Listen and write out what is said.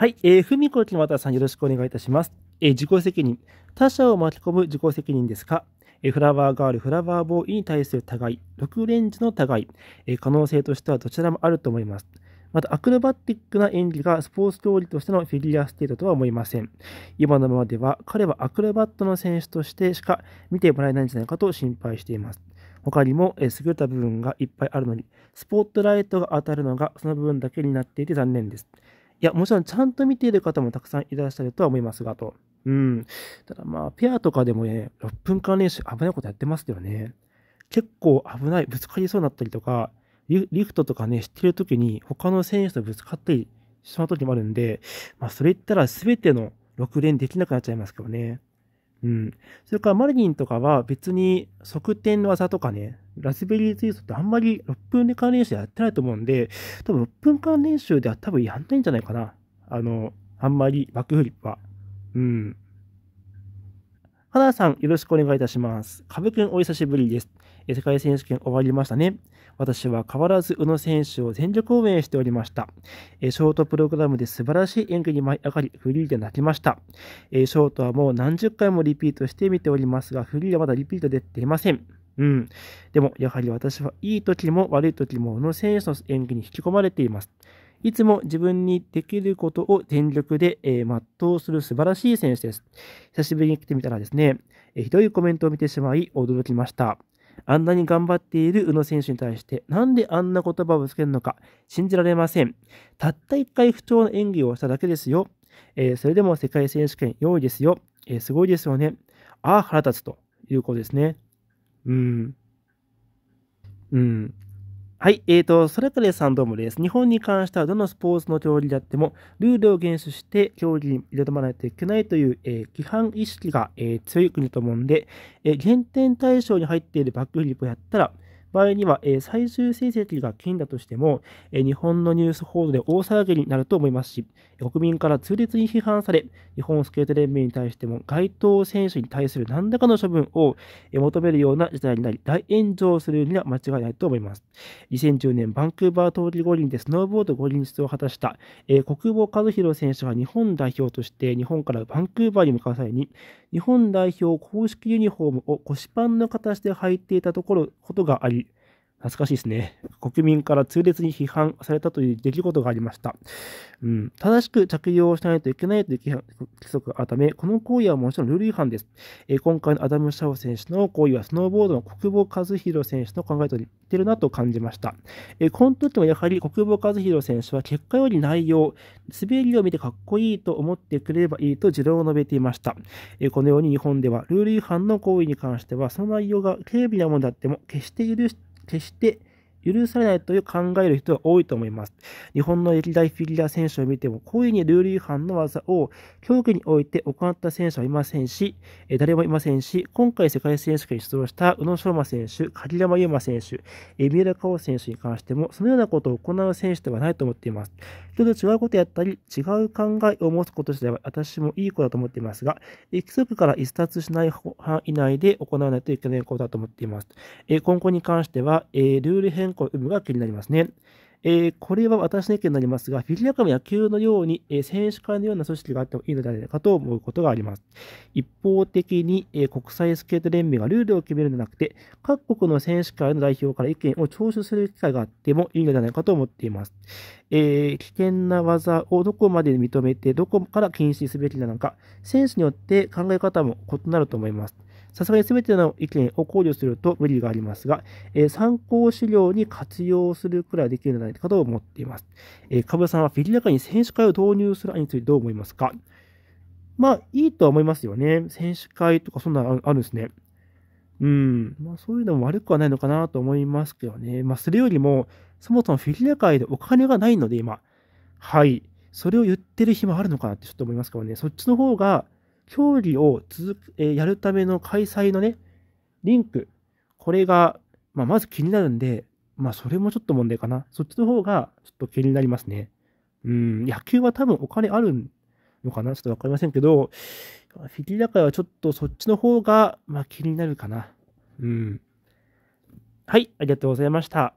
はい、えー、ふみこきのわたさんよろしくお願いいたします。えー、自己責任。他者を巻き込む自己責任ですかえー、フラワーガール、フラワーボーイに対する互い、6レンジの互い、えー、可能性としてはどちらもあると思います。また、アクロバティックな演技がスポーツ競技としてのフィギュアステートとは思いません。今のままでは、彼はアクロバットの選手としてしか見てもらえないんじゃないかと心配しています。他にも、えー、優れた部分がいっぱいあるのに、スポットライトが当たるのがその部分だけになっていて残念です。いや、もちろんちゃんと見ている方もたくさんいらっしゃるとは思いますが、と。うん。ただまあ、ペアとかでもね、6分間練習危ないことやってますよね。結構危ない、ぶつかりそうになったりとか、リフトとかね、してるときに他の選手とぶつかったりしまうときもあるんで、まあ、それ言ったら全ての6連できなくなっちゃいますけどね。うん。それからマリニンとかは別に側転の技とかね、ラズベリーツイストってあんまり6分間練習やってないと思うんで、多分6分間練習では多分やんないんじゃないかな。あの、あんまりバックフリップは。うん。花田さん、よろしくお願いいたします。かぶくん、お久しぶりです。世界選手権終わりましたね。私は変わらず宇野選手を全力応援しておりました。えショートプログラムで素晴らしい演技に舞い上がり、フリーで泣きました。えショートはもう何十回もリピートして見ておりますが、フリーはまだリピート出ていません。うん。でも、やはり私はいい時も悪い時も宇野選手の演技に引き込まれています。いつも自分にできることを全力で、えー、全うする素晴らしい選手です。久しぶりに来てみたらですね、えー、ひどいコメントを見てしまい驚きました。あんなに頑張っている宇野選手に対して、なんであんな言葉をつけるのか、信じられません。たった1回不調の演技をしただけですよ。えー、それでも世界選手権4位ですよ。えー、すごいですよね。ああ、腹立つということですね。うん。うん。はい、えーと、それぞれさんどうもです。日本に関してはどのスポーツの競技であっても、ルールを厳守して競技に挑まないといけないという、えー、規範意識が、えー、強い国と思うんで、えー、減点対象に入っているバックフリップをやったら、場合には、え最終成績が金だとしても、え日本のニュース報道で大騒ぎになると思いますし、国民から痛烈に批判され、日本スケート連盟に対しても、該当選手に対する何らかの処分を、求めるような事態になり、大炎上するには間違いないと思います。2010年バンクーバー冬季五輪でスノーボード五輪出場を果たした、え国保和弘選手が日本代表として日本からバンクーバーに向かう際に、日本代表公式ユニフォームを腰パンの形で履いていたところ、ことがあり懐かしいですね。国民から痛烈に批判されたという出来事がありました。うん、正しく着用しないといけないという規則があるため、この行為はもちろんルール違反です。えー、今回のアダム・シャオ選手の行為は、スノーボードの国保和弘選手の考えと似てるなと感じました。えー、この時もやはり国保和弘選手は結果より内容、滑りを見てかっこいいと思ってくれればいいと持論を述べていました。えー、このように日本では、ルール違反の行為に関しては、その内容が軽微なものであっても、決して許して決して許されないという考える人は多いと思います。日本の歴代フィギュア選手を見ても、故意にルール違反の技を競技において行った選手はいませんし、誰もいませんし、今回世界選手権に出場した宇野昌磨選手、鍵山優真選手、三浦佳生選手に関しても、そのようなことを行う選手ではないと思っています。人と違うことやったり、違う考えを持つこと自体は私もいい子だと思っていますが、規則から逸脱しない範囲内で行わないといけないことだと思っています。今後に関しては、ルール変んこの有無が気になりますね。えー、これは私の意見になりますが、フィギュア界ム野球のように、えー、選手会のような組織があってもいいのではないかと思うことがあります。一方的に、えー、国際スケート連盟がルールを決めるのではなくて、各国の選手会の代表から意見を聴取する機会があってもいいのではないかと思っています。え危険な技をどこまで認めて、どこから禁止すべきなのか、選手によって考え方も異なると思います。さすがに全ての意見を考慮すると無理がありますが、え参考資料に活用するくらいできるのではないかないかと思っています。えー、株さんはフィギュア界に選手会を導入する案についてどう思いますかまあ、いいとは思いますよね。選手会とかそんなのあるんですね。うん。まあ、そういうのも悪くはないのかなと思いますけどね。まあ、それよりも、そもそもフィギュア界でお金がないので、今。はい。それを言ってる暇あるのかなってちょっと思いますけどね。そっちの方が、競技を続く、えー、やるための開催のね、リンク。これが、まあ、まず気になるんで、まあ、それもちょっと問題かな。そっちの方がちょっと気になりますね。うん、野球は多分お金あるのかなちょっとわかりませんけど、フィギュア界はちょっとそっちの方が、まあ、気になるかな。うん。はい、ありがとうございました。